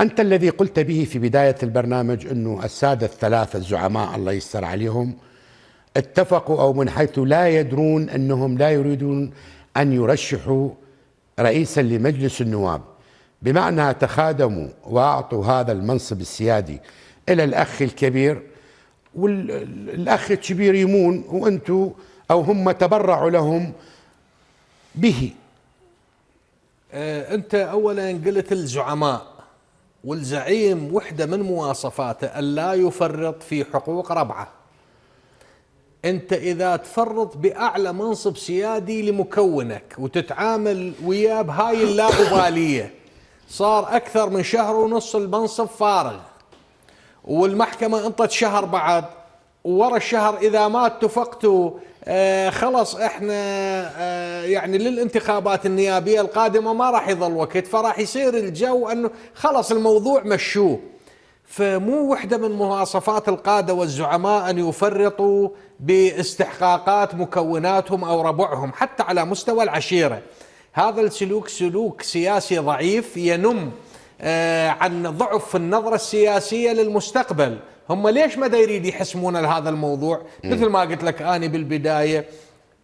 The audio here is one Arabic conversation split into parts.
أنت الذي قلت به في بداية البرنامج أنه السادة الثلاثة الزعماء الله يستر عليهم اتفقوا أو من حيث لا يدرون أنهم لا يريدون أن يرشحوا رئيسا لمجلس النواب بمعنى تخادموا وأعطوا هذا المنصب السيادي إلى الأخ الكبير والأخ الكبير يمون وأنتوا أو هم تبرعوا لهم به أه، أنت أولا قلت الزعماء والزعيم وحده من مواصفاته ألا يفرط في حقوق ربعه أنت إذا تفرط بأعلى منصب سيادي لمكونك وتتعامل وياه بهاي اللاوبالية صار أكثر من شهر ونص المنصب فارغ والمحكمة انطت شهر بعد وورا الشهر إذا ما اتفقتوا آه، خلص احنا آه يعني للانتخابات النيابيه القادمه ما راح يظل وقت فراح يصير الجو انه خلص الموضوع مشوه فمو وحده من مواصفات القاده والزعماء ان يفرطوا باستحقاقات مكوناتهم او ربعهم حتى على مستوى العشيره هذا السلوك سلوك سياسي ضعيف ينم آه، عن ضعف النظره السياسيه للمستقبل هم ليش ما يريد يحسمون لهذا الموضوع مثل ما قلت لك أنا بالبداية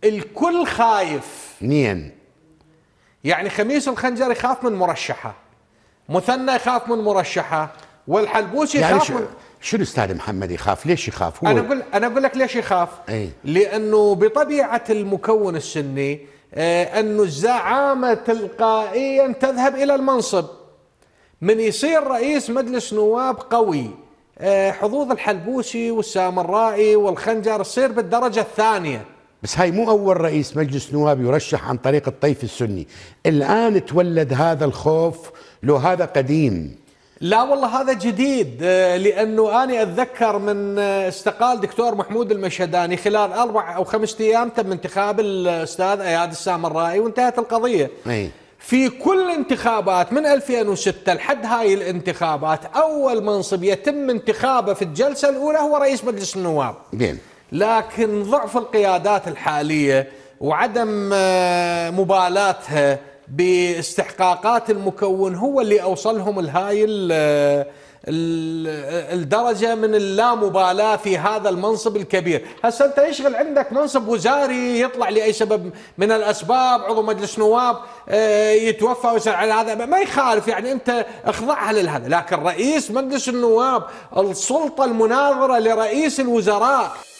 الكل خايف نين يعني خميس الخنجر يخاف من مرشحة مثنى يخاف من مرشحة والحلبوسي يعني يخاف من شنو استاذ محمد يخاف؟ ليش يخاف؟ هو انا اقول انا اقول لك ليش يخاف؟ أي؟ لانه بطبيعه المكون السني آه، أن انه الزعامه تلقائيا تذهب الى المنصب من يصير رئيس مجلس نواب قوي آه، حظوظ الحلبوسي والسامرائي والخنجر تصير بالدرجه الثانيه بس هاي مو اول رئيس مجلس نواب يرشح عن طريق الطيف السني الان تولد هذا الخوف لو هذا قديم لا والله هذا جديد آه، لانه انا اتذكر من آه، استقال دكتور محمود المشهداني خلال اربع او خمس ايام تم انتخاب الاستاذ اياد السامرائي وانتهت القضيه أي. في كل انتخابات من 2006 لحد هاي الانتخابات اول منصب يتم انتخابه في الجلسه الاولى هو رئيس مجلس النواب. بين. لكن ضعف القيادات الحاليه وعدم آه، مبالاتها باستحقاقات المكون هو اللي اوصلهم لهاي الدرجه من اللامبالاه في هذا المنصب الكبير، هسه انت يشغل عندك منصب وزاري يطلع لاي سبب من الاسباب، عضو مجلس نواب آه، يتوفى ويصير على هذا ما يخالف يعني انت اخضعها لهذا، لكن رئيس مجلس النواب السلطه المناظره لرئيس الوزراء